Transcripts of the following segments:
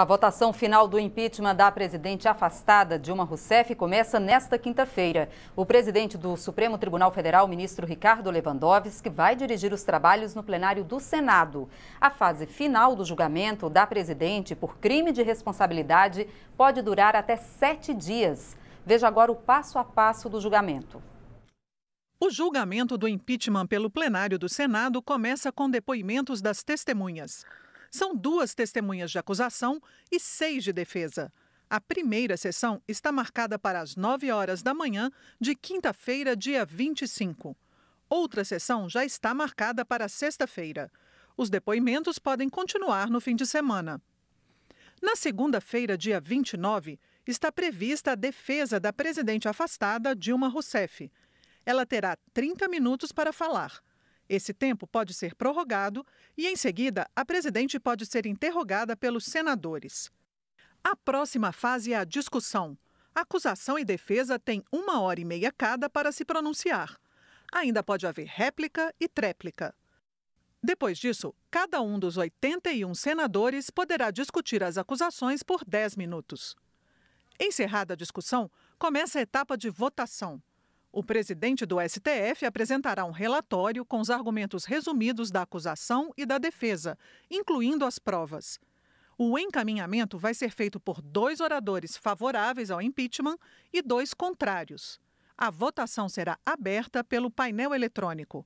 A votação final do impeachment da presidente afastada Dilma Rousseff começa nesta quinta-feira. O presidente do Supremo Tribunal Federal, ministro Ricardo Lewandowski, vai dirigir os trabalhos no plenário do Senado. A fase final do julgamento da presidente por crime de responsabilidade pode durar até sete dias. Veja agora o passo a passo do julgamento. O julgamento do impeachment pelo plenário do Senado começa com depoimentos das testemunhas. São duas testemunhas de acusação e seis de defesa. A primeira sessão está marcada para as 9 horas da manhã de quinta-feira, dia 25. Outra sessão já está marcada para sexta-feira. Os depoimentos podem continuar no fim de semana. Na segunda-feira, dia 29, está prevista a defesa da presidente afastada Dilma Rousseff. Ela terá 30 minutos para falar. Esse tempo pode ser prorrogado e, em seguida, a presidente pode ser interrogada pelos senadores. A próxima fase é a discussão. acusação e defesa têm uma hora e meia cada para se pronunciar. Ainda pode haver réplica e tréplica. Depois disso, cada um dos 81 senadores poderá discutir as acusações por 10 minutos. Encerrada a discussão, começa a etapa de votação. O presidente do STF apresentará um relatório com os argumentos resumidos da acusação e da defesa, incluindo as provas. O encaminhamento vai ser feito por dois oradores favoráveis ao impeachment e dois contrários. A votação será aberta pelo painel eletrônico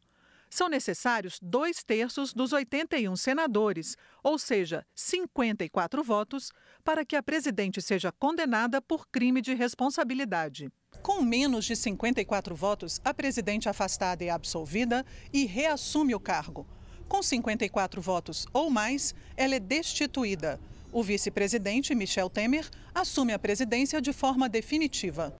são necessários dois terços dos 81 senadores, ou seja, 54 votos, para que a presidente seja condenada por crime de responsabilidade. Com menos de 54 votos, a presidente afastada é absolvida e reassume o cargo. Com 54 votos ou mais, ela é destituída. O vice-presidente, Michel Temer, assume a presidência de forma definitiva.